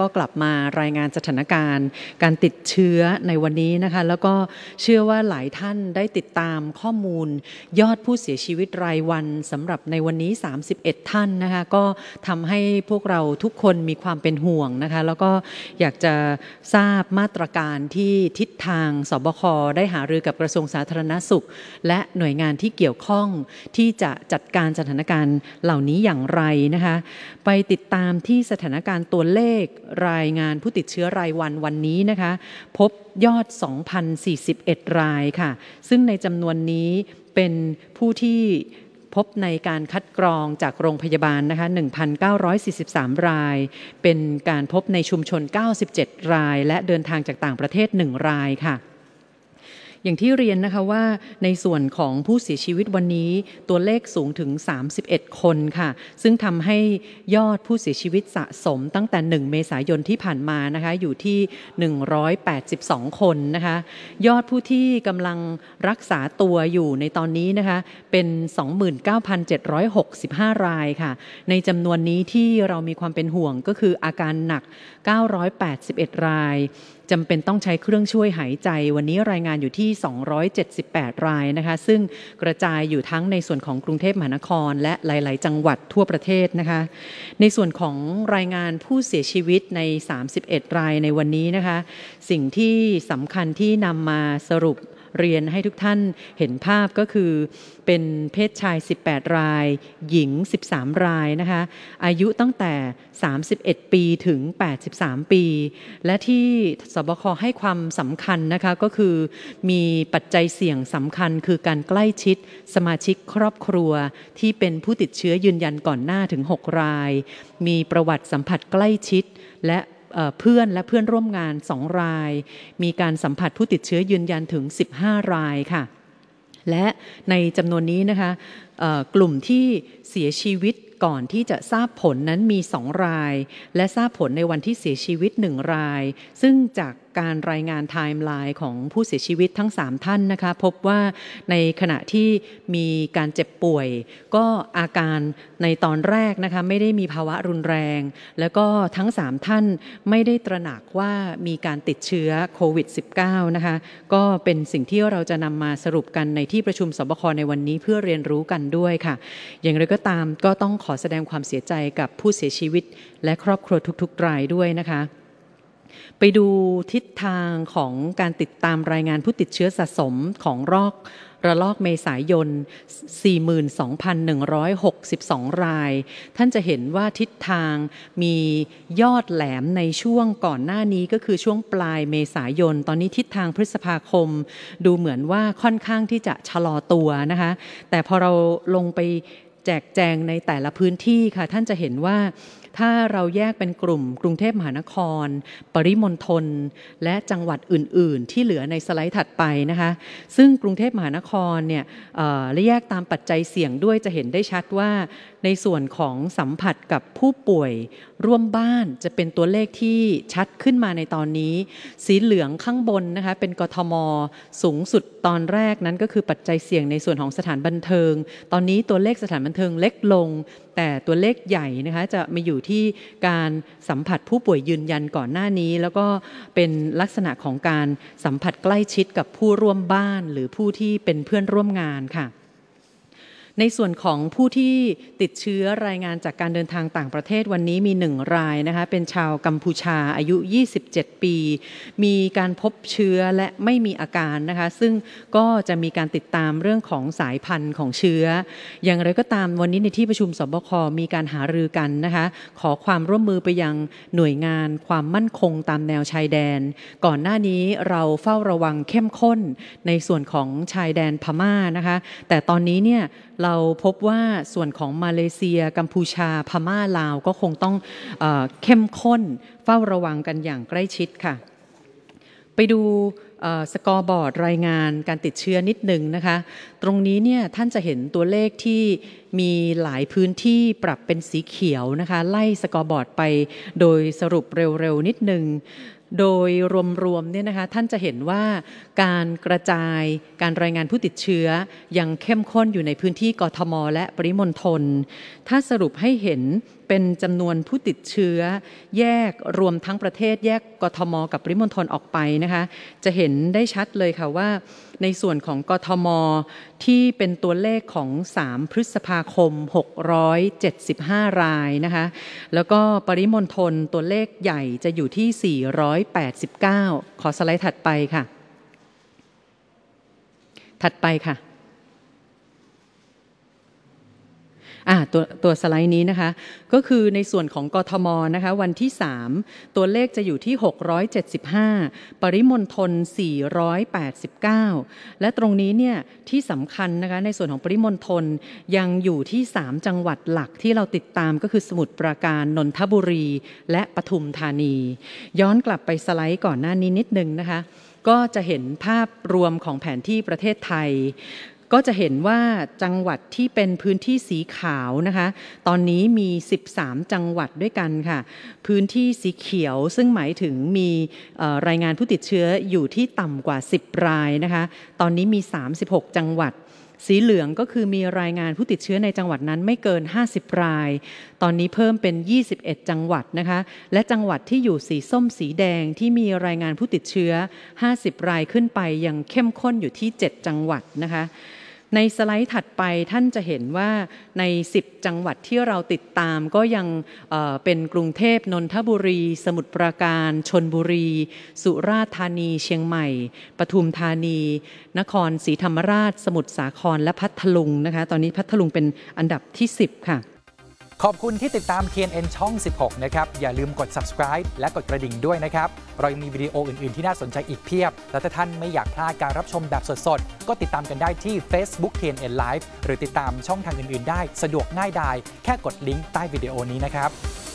ก็กลับมารายงานสถานการณ์ การติดเชื้อในวันนี้นะคะ แล้วก็เชื่อว่าหลายท่านได้ติดตามข้อมูลยอดผู้เสียชีวิตรายวันสำหรับในวันนี้ 31 ท่านนะคะก็ทำให้พวกเราทุกคนมีความเป็นห่วงนะคะ แล้วก็อยากจะทราบมาตรการที่ทิศทางสบคได้หารือกับกระทรวงสาธารณสุข และหน่วยงานที่เกี่ยวข้อง ที่จะจัดการสถานการณ์เหล่านี้อย่างไรนะคะ ไปติดตามที่สถานการณ์ตัวเลขรายงานผู้ติดเชื้อรายวันวันนี้นะคะ พบยอด 2,041 รายค่ะ ซึ่งในจำนวนนี้เป็นผู้ที่พบในการคัดกรองจากโรงพยาบาลนะคะ 1,943 ราย เป็นการพบในชุมชน 97 ราย และเดินทางจากต่างประเทศ 1 รายค่ะอย่างที่เรียนนะคะว่าในส่วนของผู้เสียชีวิตวันนี้ ตัวเลขสูงถึง 31 คนค่ะ ซึ่งทำให้ยอดผู้เสียชีวิตสะสม ตั้งแต่ 1 เมษายนที่ผ่านมานะคะอยู่ที่ 182 คนนะคะยอดผู้ที่กำลังรักษาตัวอยู่ในตอนนี้นะคะเป็น 29,765 รายค่ะ ในจำนวนนี้ที่เรามีความเป็นห่วงก็คืออาการหนัก 981 รายจำเป็นต้องใช้เครื่องช่วยหายใจวันนี้รายงานอยู่ที่ 278 รายนะคะซึ่งกระจายอยู่ทั้งในส่วนของกรุงเทพมหานคร และหลาย ๆ จังหวัดทั่วประเทศนะคะ ในส่วนของรายงานผู้เสียชีวิตใน 31 รายในวันนี้นะคะสิ่งที่สำคัญที่นำมาสรุปเรียนให้ทุกท่านเห็นภาพก็คือเป็นเพศชาย 18 ราย หญิง 13 รายนะคะ อายุตั้งแต่ 31 ปีถึง 83 ปี และที่สบคให้ความสำคัญนะคะก็คือมีปัจจัยเสี่ยงสำคัญคือการใกล้ชิด สมาชิกครอบครัวที่เป็นผู้ติดเชื้อยืนยันก่อนหน้าถึง 6 ราย มีประวัติสัมผัสใกล้ชิดและเพื่อนและเพื่อนร่วมงาน2ราย มีการสัมผัสผู้ติดเชื้อยืนยันถึง 15 รายค่ะ และในจำนวนนี้นะคะกลุ่มที่เสียชีวิตก่อนที่จะทราบผลนั้นมี 2 ราย และทราบผลในวันที่เสียชีวิต 1 ราย ซึ่งจากการรายงานไทม์ไลน์ของผู้เสียชีวิตทั้ง 3 ท่านนะคะ พบว่าในขณะที่มีการเจ็บป่วย ก็อาการในตอนแรกนะคะไม่ได้มีภาวะรุนแรง แล้วก็ทั้ง 3 ท่านไม่ได้ตระหนักว่ามีการติดเชื้อโควิด -19 นะคะก็เป็นสิ่งที่เราจะนำมาสรุปกันในที่ประชุมสบคในวันนี้เพื่อเรียนรู้กันด้วยค่ะ อย่างไรก็ตามก็ต้องขอแสดงความเสียใจกับผู้เสียชีวิต และครอบครัวทุกๆรายด้วยนะคะไปดูทิศทางของการติดตามรายงานผู้ติดเชื้อสะสมของรอกระลอกเมษายน 42,162 ราย ท่านจะเห็นว่าทิศทางมียอดแหลมในช่วงก่อนหน้านี้ก็คือช่วงปลายเมษายน ตอนนี้ทิศทางพฤษภาคม ดูเหมือนว่าค่อนข้างที่จะชะลอตัวนะคะ แต่พอเราลงไปแจกแจงในแต่ละพื้นที่ค่ะ ท่านจะเห็นว่าถ้าเราแยกเป็นกลุ่มกรุงเทพมหานคร ปริมณฑลและจังหวัดอื่น ๆ ที่เหลือในสไลด์ถัดไปนะคะซึ่งกรุงเทพมหานครเนี่ยและแยกตามปัจจัยเสี่ยงด้วยจะเห็นได้ชัดว่า ในส่วนของสัมผัสกับผู้ป่วยร่วมบ้านจะเป็นตัวเลขที่ชัดขึ้นมาในตอนนี้ สีเหลืองข้างบนนะคะเป็นกทมสูงสุดตอนแรกนั้นก็คือปัจจัยเสี่ยงในส่วนของสถานบันเทิง ตอนนี้ตัวเลขสถานบันเทิงเล็กลงแต่ตัวเลขใหญ่นะคะจะมาอยู่ที่การสัมผัสผู้ป่วยยืนยันก่อนหน้านี้ แล้วก็เป็นลักษณะของการสัมผัสใกล้ชิดกับผู้ร่วมบ้านหรือผู้ที่เป็นเพื่อนร่วมงานค่ะในส่วนของผู้ที่ติดเชื้อรายงานจากการเดินทางต่างประเทศวันนี้มีหนึ่งรายนะคะเป็นชาวกัมพูชาอายุ 27 ปี มีการพบเชื้อและไม่มีอาการนะคะ ซึ่งก็จะมีการติดตามเรื่องของสายพันธุ์ของเชื้อ อย่างไรก็ตามวันนี้ในที่ประชุมสบค มีการหารือกันนะคะขอความร่วมมือไปยังหน่วยงานความมั่นคงตามแนวชายแดน ก่อนหน้านี้เราเฝ้าระวังเข้มข้นในส่วนของชายแดนพม่านะคะ แต่ตอนนี้เนี่ยเเราพบว่าส่วนของมาเลเซียกัมพูชาพม่าลาว ก็คงต้องเอเข้มข้นเฝ้าระวังกันอย่างใกล้ชิดค่ะไปดูสกอร์บอร์ดรายงานการติดเชื้อนิดหนึ่งนะคะ ตรงนี้เนี่ยท่านจะเห็นตัวเลขที่มีหลายพื้นที่ปรับเป็นสีเขียวนะคะ ไล่สกอร์บอร์ดไปโดยสรุปเร็วๆ นิดหนึ่งโดยรวมๆเนี่ยนะคะท่านจะเห็นว่าการกระจายการรายงานผู้ติดเชื้อ ยังเข้มข้นอยู่ในพื้นที่กทมและปริมณฑลถ้าสรุปให้เห็นเป็นจำนวนผู้ติดเชื้อ แยกรวมทั้งประเทศแยกกทม กับปริมณฑลออกไปนะคะ จะเห็นได้ชัดเลยค่ะว่าในส่วนของกทมที่เป็นตัวเลขของ 3 พฤษภาคม 675 รายนะคะ แล้วก็ปริมณฑลตัวเลขใหญ่จะอยู่ที่ 489 ขอสไลด์ถัดไปค่ะ ถัดไปค่ะอ่าตัวตัวสไลด์นี้นะคะก็คือในส่วนของกทมนะคะวันที่ 3 ตัวเลขจะอยู่ที่ 675 ปริมณฑล489 และตรงนี้เนี่ยที่สำคัญนะคะในส่วนของปริมณฑลยังอยู่ที่ 3 จังหวัดหลักที่เราติดตามก็คือสมุทรปราการนนทบุรีและปทุมธานี ย้อนกลับไปสไลด์ก่อนหน้านี้นิดนึงนะคะก็จะเห็นภาพรวมของแผนที่ประเทศไทยก็จะเห็นว่าจังหวัดที่เป็นพื้นที่สีขาวนะคะตอนนี้มี 13 จังหวัดด้วยกันค่ะ พื้นที่สีเขียวซึ่งหมายถึงมีรายงานผู้ติดเชื้ออยู่ที่ต่ำกว่า 10 รายนะคะตอนนี้มี 36 จังหวัด สีเหลืองก็คือมีรายงานผู้ติดเชื้อในจังหวัดนั้นไม่เกิน 50 ราย ตอนนี้เพิ่มเป็น 21 จังหวัดนะคะและจังหวัดที่อยู่สีส้มสีแดงที่มีรายงานผู้ติดเชื้อ 50 รายขึ้นไปยังเข้มข้นอยู่ที่ 7 จังหวัดนะคะในสไลด์ถัดไปท่านจะเห็นว่าใน 10 จังหวัดที่เราติดตามก็ยังเป็นกรุงเทพนนทบุรี สมุทรปราการ ชนบุรี สุราษฎร์ธานีเชียงใหม่ปทุมธานี นครศรีธรรมราช สมุทรสาครและพัทลุงนะคะ ตอนนี้พัทลุงเป็นอันดับที่ 10 ค่ะขอบคุณที่ติดตาม KNN ช่อง 16 นะครับ อย่าลืมกด subscribe และกดกระดิ่งด้วยนะครับ เรายังมีวิดีโออื่น ๆ ที่น่าสนใจอีกเพียบ และถ้าท่านไม่อยากพลาดการรับชมแบบสด ๆ ก็ติดตามกันได้ที่ Facebook KNN Live หรือติดตามช่องทางอื่น ๆ ได้สะดวกง่ายดาย แค่กดลิงก์ใต้วิดีโอนี้นะครับ